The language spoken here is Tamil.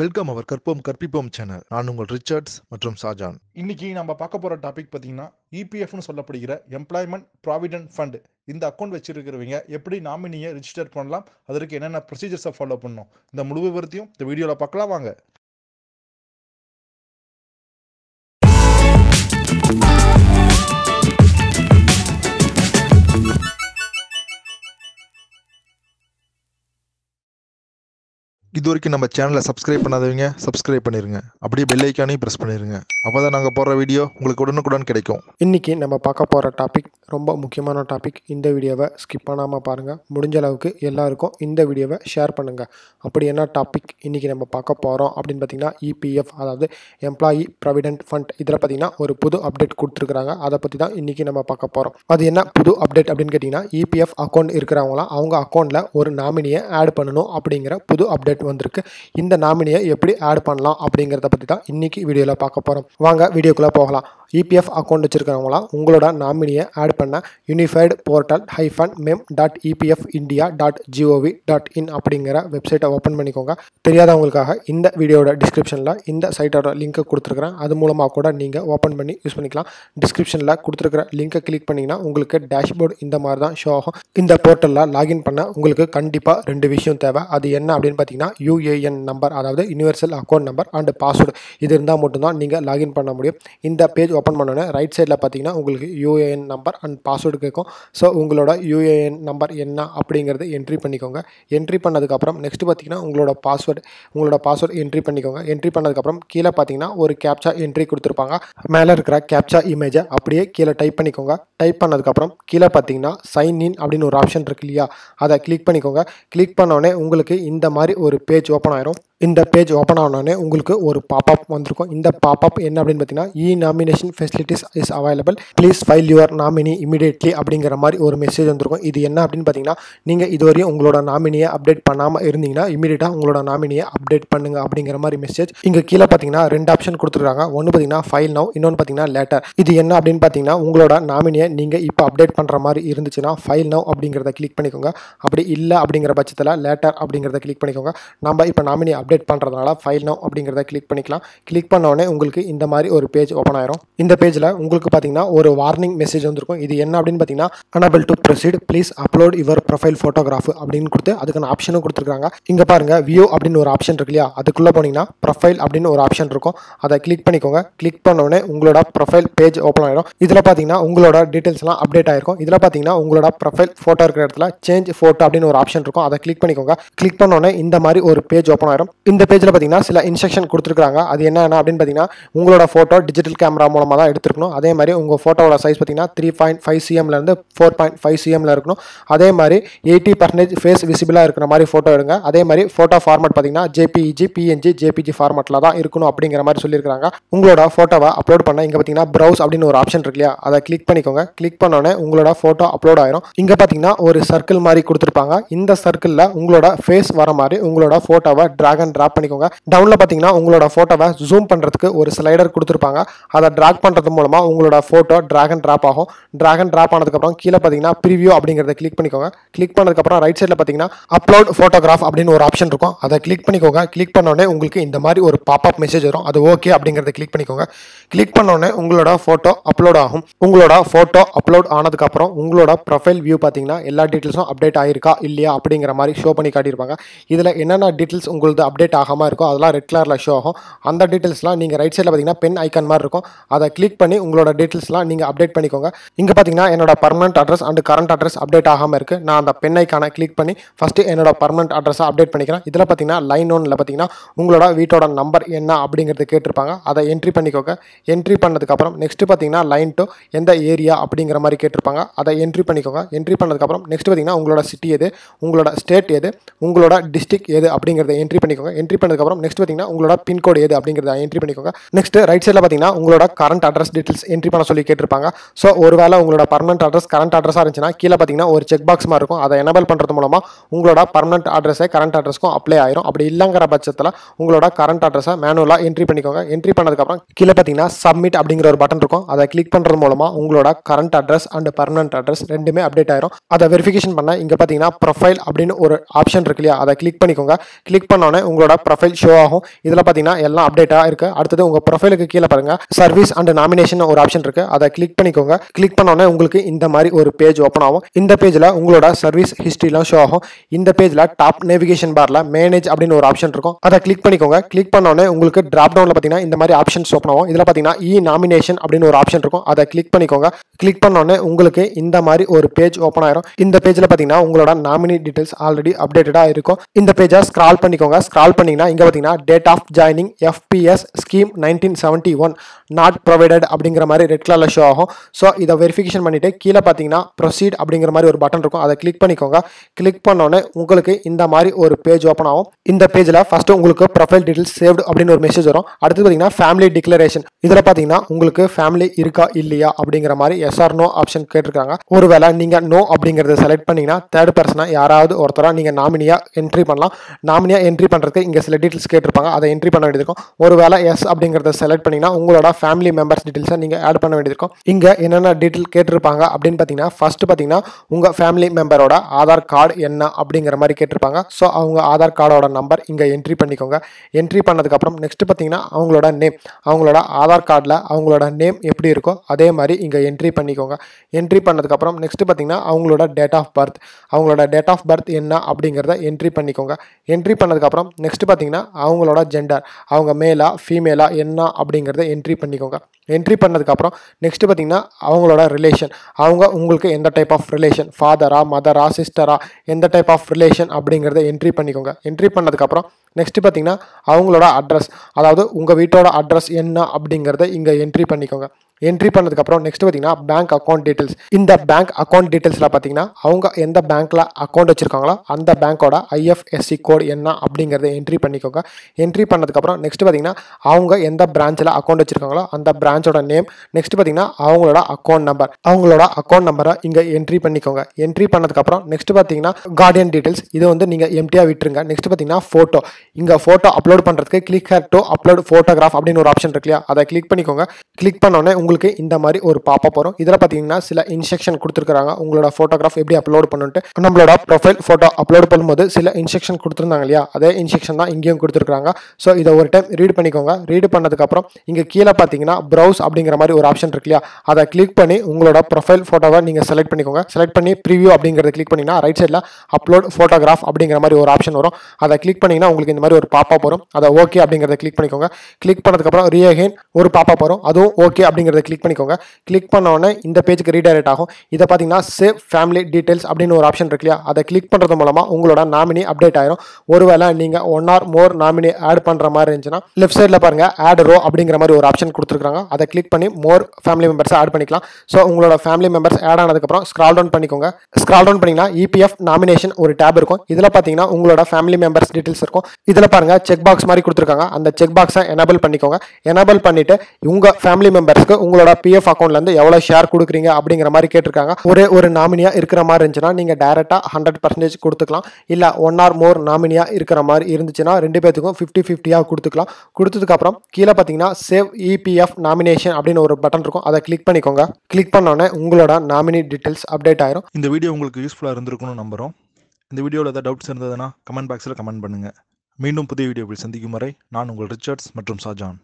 வெல்கம் அவர் கற்போம் கற்பிப்போம் சேனல் நான் உங்கள் ரிச்சர்ட்ஸ் மற்றும் ஷாஜான் இன்னைக்கு நம்ம பார்க்க போற டாபிக் பார்த்தீங்கன்னா இபிஎஃப்னு e சொல்லப்படுகிற எம்ப்ளாய்மெண்ட் ப்ராவிடென்ட் ஃபண்ட் இந்த அக்கௌண்ட் வச்சிருக்கிறவங்க எப்படி நாமினியை ரிஜிஸ்டர் பண்ணலாம் அதற்கு என்னென்ன ப்ரொசீஜர்ஸை ஃபாலோ பண்ணணும் இந்த முழு விவரத்தையும் இந்த வீடியோவில் பார்க்கலாம் வாங்க இது வரைக்கும் நம்ம சேனலை சப்ஸ்கிரைப் பண்ணாதவங்க சப்ஸ்கிரைப் பண்ணிருங்க அப்படியே பெல் ஐக்கானையும் ப்ரெஸ் பண்ணிருங்க அப்போ தான் நாங்கள் போடுற வீடியோ உங்களுக்கு உடனுக்குடன் கிடைக்கும் இன்றைக்கி நம்ம பார்க்க போகிற டாபிக் ரொம்ப முக்கியமான டாபிக் இந்த வீடியோவை ஸ்கிப் பண்ணாமல் பாருங்கள் முடிஞ்ச அளவுக்கு எல்லாருக்கும் இந்த வீடியோவை ஷேர் பண்ணுங்கள் அப்படி என்ன டாபிக் இன்றைக்கி நம்ம பார்க்க போகிறோம் அப்படின்னு பார்த்தீங்கன்னா இபிஎஃப் e அதாவது எம்ப்ளாயி ப்ராவிடென்ட் ஃபண்ட் இதில் பார்த்தீங்கன்னா ஒரு புது அப்டேட் கொடுத்துருக்குறாங்க அதை பற்றி தான் இன்றைக்கி நம்ம பார்க்க போகிறோம் அது என்ன புது அப்டேட் அப்படின்னு கேட்டிங்கன்னா இபிஎஃப் e அக்கௌண்ட் இருக்கிறவங்களாம் அவங்க அக்கௌண்ட்டில் ஒரு நாமினியை ஆட் பண்ணணும் அப்படிங்கிற புது அப்டேட் வந்திருக்கு இந்த நாமினியை எப்படி ஆட் பண்ணலாம் அப்படிங்கிறத பற்றி தான் இன்றைக்கி வீடியோவில் பார்க்க போகிறோம் வாங்க வீடியோக்குள்ளே போகலாம் இபிஎஃப் e அக்கௌண்ட் வச்சுருக்கிறவங்களாம் உங்களோட நாமினியை ஆட் பண்ண unified portal hyphen mem dot EPF India dot GOV dot in அப்படிங்கிற வெப்சைட்டை ஓப்பன் பண்ணிக்கோங்க தெரியாதவங்களுக்காக இந்த வீடியோட டிஸ்கிரிப்ஷனில் இந்த சைட்டோட லிங்க்கை கொடுத்துருக்குறேன் அது மூலமாக கூட நீங்கள் ஓப்பன் பண்ணி யூஸ் பண்ணிக்கலாம் டிஸ்கிரிப்ஷனில் கொடுத்துருக்குற லிங்க்கை கிளிக் பண்ணிங்கன்னா உங்களுக்கு டேஷ்போர்டு இந்த மாதிரி தான் ஷோ ஆகும் இந்த போர்ட்டலில் லாகின் பண்ண உங்களுக்கு கண்டிப்பாக ரெண்டு விஷயம் தேவை அது என்ன அப்படின்னு பார்த்தீங்கன்னா யூஏஎன் நம்பர் அதாவது universal account number and password இது இருந்தால் மட்டும்தான் நீங்கள் லாகின் பண்ண முடியும் இந்த பேஜ் ஓப்பன் பண்ணோன்னே ரைட் சைடில் பார்த்தீங்கன்னா உங்களுக்கு யூஏஎன் நம்பர் அண்ட் பாஸ்வேர்டு கேட்கும் ஸோ உங்களோட யூஏஎன் நம்பர் என்ன அப்படிங்கிறது என்ட்ரி பண்ணிக்கோங்க என்ட்ரி பண்ணதுக்கப்புறம் நெக்ஸ்ட் பார்த்தீங்கன்னா உங்களோட பாஸ்வேர்டு உங்களோட பாஸ்வேர்டு என்ட்ரி பண்ணிக்கோங்க என்ட்ரி பண்ணதுக்கப்புறம் கீழே பார்த்தீங்கன்னா ஒரு கேப்சா என்ட்ரி கொடுத்துருப்பாங்க மேலே இருக்கிற கேப்சா இமேஜை அப்படியே கீழே டைப் பண்ணிக்கோங்க டைப் பண்ணதுக்கப்புறம் கீழே பார்த்தீங்கன்னா சைன் இன் அப்படின்னு ஒரு ஆப்ஷன் இருக்கு இல்லையா அதை கிளிக் பண்ணிக்கோங்க கிளிக் பண்ணோடனே உங்களுக்கு இந்த மாதிரி ஒரு ஒரு பேஜ் ஓப்பன் ஆயிரும் இந்த பேஜ் ஓப்பன் ஆனோடனே உங்களுக்கு ஒரு பாப்அப் வந்திருக்கும் இந்த பாப்அப் என்ன அப்படின்னு பார்த்தீங்கன்னா e nomination facilities is available please file your nominee immediately அப்படிங்கிற மாதிரி ஒரு மெசேஜ் வந்திருக்கும் இது என்ன அப்படின்னு பார்த்தீங்கன்னா நீங்கள் இதுவரையும் உங்களோட நாமினியை அப்டேட் பண்ணாமல் இருந்தீங்கன்னா இமீடியட்டாக உங்களோட நாமினியை அப்டேட் பண்ணுங்க அப்படிங்கிற மாதிரி மெசேஜ் இங்கே கீழே பார்த்தீங்கன்னா ரெண்டு ஆப்ஷன் கொடுத்துருக்காங்க ஒன்று பார்த்தீங்கன்னா ஃபைல் நவ் இன்னொன்று பார்த்தீங்கன்னா லேட்டர் இது என்ன அப்படின்னு பார்த்தீங்கன்னா உங்களோட நாமினியை நீங்கள் இப்போ அப்டேட் பண்ணுற மாதிரி இருந்துச்சுன்னா ஃபைல் நவ் அப்படிங்கிறத கிளிக் பண்ணிக்கோங்க அப்படி இல்லை அப்படிங்கிற பட்சத்தில் லேட்டர் அப்படிங்கிறத கிளிக் பண்ணிக்கோங்க நம்ம இப்போ நாமினி அப்டேட் பண்ணுறதுனால ஃபைல் நோ அப்படிங்கிறத கிளிக் பண்ணிக்கலாம் கிளிக் பண்ணோடனே உங்களுக்கு இந்த மாதிரி ஒரு பேஜ் ஓப்பன் ஆயிரும் இந்த பேஜில் உங்களுக்கு பார்த்தீங்கன்னா ஒரு வார்னிங் மெசேஜ் வந்துருக்கும் இது என்ன அப்படின்னு பார்த்தீங்கன்னா enable to proceed please upload your profile photograph அப்படின்னு கொடுத்து அதுக்கான ஆப்ஷனும் கொடுத்துருக்காங்க இங்கே பாருங்க வியூ அப்படின்னு ஒரு ஆப்ஷன் இருக்கு இல்லையா அதுக்குள்ளே போனீங்கன்னா ப்ரொஃபைல் அப்படின்னு ஒரு ஆப்ஷன் இருக்கும் அதை கிளிக் பண்ணிக்கோங்க கிளிக் பண்ணோடனே உங்களோட ப்ரொஃபைல் பேஜ் ஓப்பன் ஆயிரும் இதில் பார்த்தீங்கன்னா உங்களோட டீட்டெயில்ஸ்லாம் அப்டேட் ஆயிருக்கும் இதில் பார்த்தீங்கன்னா உங்களோட ப்ரொஃபைல் ஃபோட்டோ இருக்கிற இடத்துல சேஞ்ச் ஃபோட்டோ அப்படின்னு ஒரு ஆப்ஷன் இருக்கும் அதை கிளிக் பண்ணிக்கோங்க கிளிக் பண்ணோடனே இந்த மாதிரி மாதிரி ஒரு பேஜ் ஓப்பன் ஆயிரும் இந்த பேஜில் பார்த்தீங்கன்னா சில இன்ஸ்ட்ரக்ஷன் கொடுத்துருக்காங்க அது என்ன அப்படின்னு பார்த்தீங்கன்னா உங்களோட ஃபோட்டோ டிஜிட்டல் கேமரா மூலமாக தான் எடுத்துருக்கணும் அதே மாதிரி உங்கள் ஃபோட்டோவோட சைஸ் பார்த்தீங்கன்னா த்ரீ பாயிண்ட் ஃபைவ் இருந்து ஃபோர் பாயிண்ட் ஃபைவ் சிஎம்ல இருக்கணும் அதே மாதிரி எயிட்டி பர்சன்டேஜ் ஃபேஸ் விசிபிளாக இருக்கிற மாதிரி ஃபோட்டோ எடுங்க அதே மாதிரி ஃபோட்டோ ஃபார்மட் பார்த்தீங்கன்னா ஜேபிஇஜி பிஎன்ஜி ஜேபிஜி ஃபார்மட்டில் தான் இருக்கணும் அப்படிங்கிற மாதிரி சொல்லியிருக்காங்க உங்களோட ஃபோட்டோவை அப்லோட் பண்ண இங்கே பார்த்தீங்கன்னா ப்ரௌஸ் அப்படின்னு ஒரு ஆப்ஷன் இருக்கு இல்லையா அதை கிளிக் பண்ணிக்கோங்க கிளிக் பண்ணோடனே உங்களோட ஃபோட்டோ அப்லோட் ஆயிரும் இங்கே பார்த்தீங்கன்னா ஒரு சர்க்கிள் மாதிரி கொடுத்துருப்பாங்க இந்த சர்க்கிளில் உங்களோட ஃபேஸ் வர மாதிரி உங்களோட உங்களோட ஃபோட்டோவை ட்ராக் அண்ட் ட்ராப் பண்ணிக்கோங்க டவுனில் பார்த்தீங்கன்னா உங்களோட ஃபோட்டோவை ஜூம் பண்ணுறதுக்கு ஒரு ஸ்லைடர் கொடுத்துருப்பாங்க அதை ட்ராக் பண்ணுறது மூலமாக உங்களோட ஃபோட்டோ ட்ராக் அண்ட் ட்ராப் ஆகும் ட்ராக் அண்ட் ட்ராப் ஆனதுக்கப்புறம் கீழே பார்த்தீங்கன்னா ப்ரிவியூ அப்படிங்கிறத கிளிக் பண்ணிக்கோங்க கிளிக் பண்ணதுக்கப்புறம் ரைட் சைடில் பார்த்தீங்கன்னா அப்லோட் ஃபோட்டோகிராஃப் அப்படின்னு ஒரு ஆப்ஷன் இருக்கும் அதை கிளிக் பண்ணிக்கோங்க கிளிக் பண்ணோடனே உங்களுக்கு இந்த மாதிரி ஒரு பாப்அப் மெசேஜ் வரும் அது ஓகே அப்படிங்கிறத கிளிக் பண்ணிக்கோங்க கிளிக் பண்ணோடனே உங்களோட ஃபோட்டோ அப்லோட் ஆகும் உங்களோட ஃபோட்டோ அப்லோட் ஆனதுக்கப்புறம் உங்களோட ப்ரொஃபைல் வியூ பார்த்தீங்கன்னா எல்லா டீட்டெயில்ஸும் அப்டேட் ஆயிருக்கா இல்லையா அப்படிங்கிற மாதிரி ஷோ பண்ணி காட்டியிருப்பாங்க இதில் என்ன என்னென்ன டீட்டெயில்ஸ் உங்களுக்கு அப்டேட் ஆகாமல் இருக்கோ அதெல்லாம் ரெட் கலரில் ஷோ ஆகும் அந்த டீட்டெயில்ஸ்லாம் நீங்கள் ரைட் சைடில் பார்த்தீங்கன்னா பென் ஐக்கன் மாதிரி இருக்கும் அதை கிளிக் பண்ணி உங்களோட டீட்டெயில்ஸ்லாம் நீங்கள் அப்டேட் பண்ணிக்கோங்க இங்கே பார்த்தீங்கன்னா என்னோட permanent address and current address update ஆகாமல் இருக்குது நான் அந்த பென் ஐக்கானை கிளிக் பண்ணி ஃபஸ்ட்டு என்னோட பர்மனன்ட் அட்ரஸை அப்டேட் பண்ணிக்கிறேன் இதில் பார்த்தீங்கன்னா லைன் ஒன்றில் பார்த்தீங்கன்னா உங்களோட வீட்டோட நம்பர் என்ன அப்படிங்கிறது கேட்டிருப்பாங்க அதை என்ட்ரி பண்ணிக்கோங்க என்ட்ரி பண்ணதுக்கப்புறம் நெக்ஸ்ட்டு பார்த்தீங்கன்னா லைன் டூ எந்த ஏரியா அப்படிங்கிற மாதிரி கேட்டிருப்பாங்க அதை என்ட்ரி பண்ணிக்கோங்க என்ட்ரி பண்ணதுக்கப்புறம் நெக்ஸ்ட் பார்த்தீங்கன்னா உங்களோட சிட்டி எது உங்களோட ஸ்டேட் எது உங்களோட டிஸ்ட்ரிக் எது எது அப்படிங்கிறத என்ட்ரி பண்ணிக்கோங்க என்ட்ரி பண்ணதுக்கப்புறம் நெக்ஸ்ட் பார்த்தீங்கன்னா உங்களோட பின்கோடு எது அப்படிங்கிறத என்ட்ரி பண்ணிக்கோங்க நெக்ஸ்ட் ரைட் சைடில் பார்த்தீங்கன்னா உங்களோட கரண்ட் அட்ரஸ் டீட்டெயில்ஸ் என்ட்ரி பண்ண சொல்லி கேட்டிருப்பாங்க ஸோ ஒரு வேளை உங்களோட பர்மனன்ட் அட்ரஸ் கரண்ட் அட்ரஸாக இருந்துச்சுன்னா கீழே பார்த்தீங்கன்னா ஒரு செக் பாக்ஸ் மாதிரி இருக்கும் அதை எனபிள் பண்ணுறது மூலமாக உங்களோட பர்மனன்ட் அட்ரஸை கரண்ட் அட்ரஸ்க்கும் அப்ளை ஆயிரும் அப்படி இல்லைங்கிற பட்சத்தில் உங்களோட கரண்ட் அட்ரஸை மேனுவலாக என்ட்ரி பண்ணிக்கோங்க என்ட்ரி பண்ணதுக்கப்புறம் கீழே பார்த்தீங்கன்னா சப்மிட் அப்படிங்கிற ஒரு பட்டன் இருக்கும் அதை கிளிக் பண்ணுறது மூலமாக உங்களோட current address and permanent address ரெண்டுமே அப்டேட் ஆயிரும் அதை வெரிஃபிகேஷன் பண்ண இங்கே பார்த்தீங்கன்னா ப்ரொஃபைல் அப்படின்னு ஒரு ஆப்ஷன் இருக்கு இல்லையா அதை கிளிக் பண்ணிக்கோங்க கிளிக் பண்ணோன்னே உங்களோட ப்ரொஃபைல் ஷோ ஆகும் இதில் பார்த்தீங்கன்னா எல்லாம் அப்டேட்டாக இருக்குது அடுத்தது உங்கள் ப்ரொஃபைலுக்கு கீழே பாருங்கள் சர்வீஸ் அண்ட் நாமினேஷன் ஒரு ஆப்ஷன் இருக்குது அதை கிளிக் பண்ணிக்கோங்க கிளிக் பண்ணோடனே உங்களுக்கு இந்த மாதிரி ஒரு பேஜ் ஓப்பன் ஆகும் இந்த பேஜில் உங்களோட சர்வீஸ் ஹிஸ்ட்ரிலாம் ஷோ ஆகும் இந்த பேஜில் டாப் நேவிகேஷன் பாரில் மேனேஜ் அப்படின்னு ஒரு ஆப்ஷன் இருக்கும் அதை கிளிக் பண்ணிக்கோங்க கிளிக் பண்ணோடனே உங்களுக்கு ட்ராப் டவுனில் பார்த்தீங்கன்னா இந்த மாதிரி ஆப்ஷன்ஸ் ஓப்பன் ஆகும் இதில் பார்த்தீங்கன்னா இ நாமினேஷன் அப்படின்னு ஒரு ஆப்ஷன் இருக்கும் அதை கிளிக் பண்ணிக்கோங்க கிளிக் பண்ணோடனே உங்களுக்கு இந்த மாதிரி ஒரு பேஜ் ஓப்பன் ஆயிரும் இந்த பேஜில் பார்த்தீங்கன்னா உங்களோட நாமினி டீட்டெயில்ஸ் ஆல்ரெடி அப்டேட்டடாக இருக்கும் இந்த பேஜை ஸ்க்ரால் பண்ணிக்கோங்க ஸ்க்ரால் பண்ணிங்கன்னா இங்கே பார்த்தீங்கன்னா date of joining FPS scheme nineteen seventy one not provided அப்படிங்கிற மாதிரி ரெட் கலரில் ஷோ ஆகும் ஸோ இதை வெரிஃபிகேஷன் பண்ணிவிட்டு கீழே பார்த்தீங்கன்னா ப்ரொசீட் அப்படிங்கிற மாதிரி ஒரு பட்டன் இருக்கும் அதை கிளிக் பண்ணிக்கோங்க கிளிக் பண்ணோன்னே உங்களுக்கு இந்த மாதிரி ஒரு பேஜ் ஓப்பன் ஆகும் இந்த பேஜில் ஃபஸ்ட்டு உங்களுக்கு ப்ரொஃபைல் டீட்டெயில்ஸ் சேவ்டு அப்படின்னு ஒரு மெசேஜ் வரும் அடுத்து பார்த்தீங்கன்னா ஃபேமிலி டிக்ளரேஷன் இதில் பார்த்தீங்கன்னா உங்களுக்கு ஃபேமிலி இருக்கா இல்லையா அப்படிங்கிற மாதிரி எஸ்ஆர் நோ ஆப்ஷன் கேட்டிருக்காங்க ஒருவேளை நீங்கள் நோ அப்படிங்கிறத செலக்ட் பண்ணிங்கன்னா தேர்ட் பர்சனாக யாராவது ஒருத்தராக நீங்கள் நாமினியாக என்ட்ரி பண்ணலாம் நாமினியாக என்ட்ரி பண்ணுறதுக்கு இங்கே சில டீட்டெயில்ஸ் கேட்டிருப்பாங்க அதை என்ட்ரி பண்ண வேண்டியிருக்கும் ஒரு வேலை எஸ் அப்படிங்கிறத செலக்ட் பண்ணிங்கன்னா உங்களோட ஃபேமிலி மெம்பர்ஸ் டீட்டெயில்ஸை நீங்கள் ஆட் பண்ண வேண்டியிருக்கும் இங்கே என்னென்ன டீட்டெயில் கேட்டிருப்பாங்க அப்படின்னு பார்த்தீங்கன்னா ஃபஸ்ட்டு பார்த்தீங்கன்னா உங்கள் ஃபேமிலி மெம்பரோட ஆதார் கார்டு என்ன அப்படிங்கிற மாதிரி கேட்டிருப்பாங்க ஸோ அவங்க ஆதார் கார்டோட நம்பர் இங்கே என்ட்ரி பண்ணிக்கோங்க என்ட்ரி பண்ணதுக்கப்புறம் நெக்ஸ்ட் பார்த்தீங்கன்னா அவங்களோட நேம் அவங்களோட ஆதார் கார்டில் அவங்களோட நேம் எப்படி இருக்கோ அதே மாதிரி இங்கே என்ட்ரி பண்ணிக்கோங்க என்ட்ரி பண்ணதுக்கப்புறம் நெக்ஸ்ட் பார்த்தீங்கன்னா அவங்களோட டேட் ஆஃப் பர்த் அவங்களோட டேட் ஆஃப் பர்த் என்ன அப்படிங்கிறத என்ட்ரி பண்ணிக்கோங்க என்ட்ரி பண்ணதுக்கப்புறம் நெக்ஸ்ட் பார்த்தீங்கன்னா அவங்களோட ஜெண்டர் அவங்க மேலா ஃபீமேலா என்ன அப்படிங்கிறத என்ட்ரி பண்ணிக்கோங்க என்ட்ரி பண்ணதுக்கப்புறம் நெக்ஸ்ட் பார்த்தீங்கன்னா அவங்களோட ரிலேஷன் அவங்க உங்களுக்கு எந்த டைப் ஆஃப் ரிலேஷன் ஃபாதரா மதரா சிஸ்டரா எந்த டைப் ஆஃப் ரிலேஷன் அப்படிங்கிறத என்ட்ரி பண்ணிக்கோங்க என்ட்ரி பண்ணதுக்கப்புறம் நெக்ஸ்ட்டு பார்த்தீங்கன்னா அவங்களோட அட்ரஸ் அதாவது உங்கள் வீட்டோட அட்ரஸ் என்ன அப்படிங்கிறத இங்கே என்ட்ரி பண்ணிக்கோங்க என்ட்ரி பண்ணதுக்கப்புறம் நெக்ஸ்ட் பார்த்தீங்கன்னா பேங்க் அக்கௌண்ட் டீட்டெயில்ஸ் இந்த பேங்க் அக்கௌண்ட் டீட்டெயில்ஸில் பார்த்தீங்கன்னா அவங்க எந்த பேங்க்கில் அக்கௌண்ட் வச்சுருக்காங்களோ அந்த பேங்க்கோட ஐஎஃப்எஸ்சி கோடு என்ன அப்படிங்கிறத என்ட்ரி பண்ணிக்கோங்க என்ட்ரி பண்ணதுக்கப்புறம் நெக்ஸ்ட் பார்த்தீங்கன்னா அவங்க எந்த பிரான்ச்சில் அக்கௌண்ட் வச்சுருக்காங்களோ அந்த பிரான்ச்சோட நேம் நெக்ஸ்ட் பார்த்தீங்கன்னா அவங்களோட அக்கௌண்ட் நம்பர் அவங்களோட அக்கௌண்ட் நம்பரை இங்கே என்ட்ரி பண்ணிக்கோங்க என்ட்ரி பண்ணதுக்கப்புறம் நெக்ஸ்ட் பார்த்தீங்கன்னா கார்டியன் டீட்டெயில்ஸ் இது வந்து நீங்கள் எம்டியாக விட்டுருங்க நெக்ஸ்ட் பார்த்தீங்கன்னா ஃபோட்டோ இங்கே ஃபோட்டோ அப்லோட் பண்ணுறதுக்கு click here to upload photograph அப்படின்னு ஒரு ஆப்ஷன் இருக்கு இல்லையா அதை கிளிக் பண்ணிக்கோங்க கிளிக் பண்ணோடனே உங்களுக்கு இந்த மாதிரி ஒரு பாப்பா வரும் இதில் பார்த்தீங்கன்னா சில இன்ஸ்ட்ரக்ஷன் கொடுத்துருக்காங்க உங்களோட ஃபோட்டோகிராஃப் எப்படி அப்லோட் பண்ணுட்டு நம்மளோட ப்ரொஃபைல் ஃபோட்டோ அப்லோட் பண்ணும்போது சில இன்ஸ்ட்ரக்ஷன் கொடுத்துருந்தாங்க இல்லையா அதே இன்ஸ்ட்ரக்ஷன் தான் இங்கேயும் கொடுத்துருக்காங்க ஸோ இதை ஒரு டைம் ரீட் பண்ணிக்கோங்க ரீட் பண்ணதுக்கப்புறம் இங்கே கீழே பார்த்தீங்கன்னா ப்ரௌஸ் அப்படிங்கிற மாதிரி ஒரு ஆப்ஷன் இருக்கு இல்லையா அதை கிளிக் பண்ணி உங்களோட ப்ரொஃபைல் ஃபோட்டோவை நீங்கள் செலக்ட் பண்ணிக்கோங்க செலக்ட் பண்ணி ப்ரீவியூ அப்படிங்கிறத கிளிக் பண்ணிங்கன்னா ரைட் சைடில் அப்லோட் ஃபோட்டோகிராஃப் அப்படிங்கிற மாதிரி ஒரு ஆப்ஷன் வரும் அதை கிளிக் பண்ணிங்கன்னா உங்களுக்கு இந்த மாதிரி ஒரு பாப்பா வரும் அதை ஓகே அப்படிங்கிறத கிளிக் பண்ணிக்கோங்க கிளிக் பண்ணதுக்கப்புறம் அப்புறம் அகைன் ஒரு பாப்பா வரும் அதுவும் ஓகே அப்படிங்கிறது அப்படின்றத கிளிக் பண்ணிக்கோங்க கிளிக் பண்ணோடனே இந்த பேஜுக்கு ரீடைரக்ட் ஆகும் இதை பார்த்தீங்கன்னா சேவ் ஃபேமிலி டீடைல்ஸ் அப்படின்னு ஒரு ஆப்ஷன் இருக்கு இல்லையா அதை கிளிக் பண்ணுறது மூலமாக உங்களோட நாமினி அப்டேட் ஆயிரும் ஒருவேளை நீங்கள் one or more nominee add பண்ணுற மாதிரி இருந்துச்சுன்னா லெஃப்ட் சைடில் பாருங்கள் ஆட் ரோ அப்படிங்கிற மாதிரி ஒரு ஆப்ஷன் கொடுத்துருக்காங்க அதை கிளிக் பண்ணி மோர் ஃபேமிலி மெம்பர்ஸ் ஆட் பண்ணிக்கலாம் ஸோ உங்களோட ஃபேமிலி மெம்பர்ஸ் ஆட் ஆனதுக்கப்புறம் ஸ்க்ரால் டவுன் பண்ணிக்கோங்க ஸ்க்ரால் டவுன் பண்ணிங்கன்னா இபிஎஃப் நாமினேஷன் ஒரு டேப் இருக்கும் இதில் பார்த்தீங்கன்னா உங்களோட ஃபேமிலி மெம்பர்ஸ் டீட்டெயில்ஸ் இருக்கும் இதில் பாருங்கள் செக் பாக்ஸ் மாதிரி கொடுத்துருக்காங்க அந்த செக் பாக்ஸை எனபிள் பண்ணிக்கோங்க எனபிள் பண்ணிவிட்டு உங்கள் ஃபேமிலி மெம்பர்ஸ்க்கு உங்களோட பிஎஃப் அக்கௌண்ட்லேருந்து எவ்வளோ ஷேர் கொடுக்குறீங்க அப்படிங்கிற மாதிரி கேட்டிருக்காங்க ஒரே ஒரு நாமினியாக இருக்கிற மாதிரி இருந்துச்சுன்னா நீங்கள் டேரெக்டாக ஹண்ட்ரட் பர்சன்டேஜ் கொடுத்துக்கலாம் இல்லை ஒன் ஆர் மோர் நாமினியாக இருக்கிற மாதிரி இருந்துச்சுன்னா ரெண்டு பேத்துக்கும் ஃபிஃப்டி ஃபிஃப்டியாக கொடுத்துக்கலாம் கொடுத்ததுக்கப்புறம் கீழே பார்த்தீங்கன்னா சேவ் இபிஎஃப் e நாமினேஷன் அப்படின்னு ஒரு பட்டன் இருக்கும் அதை கிளிக் பண்ணிக்கோங்க கிளிக் பண்ணோன்னே உங்களோட நாமினி டீட்டெயில்ஸ் அப்டேட் ஆயிரும் இந்த வீடியோ உங்களுக்கு யூஸ்ஃபுல்லாக இருந்திருக்கும்னு நம்புகிறோம் இந்த வீடியோவில் ஏதாவது டவுட்ஸ் இருந்ததுன்னா கமெண்ட் பாக்ஸில் கமெண்ட் பண்ணுங்கள் மீண்டும் புதிய வீடியோவில் சந்திக்கும் வரை நான் உங்கள் ரிச்சர்ட்ஸ் மற்றும் ஷாஜான்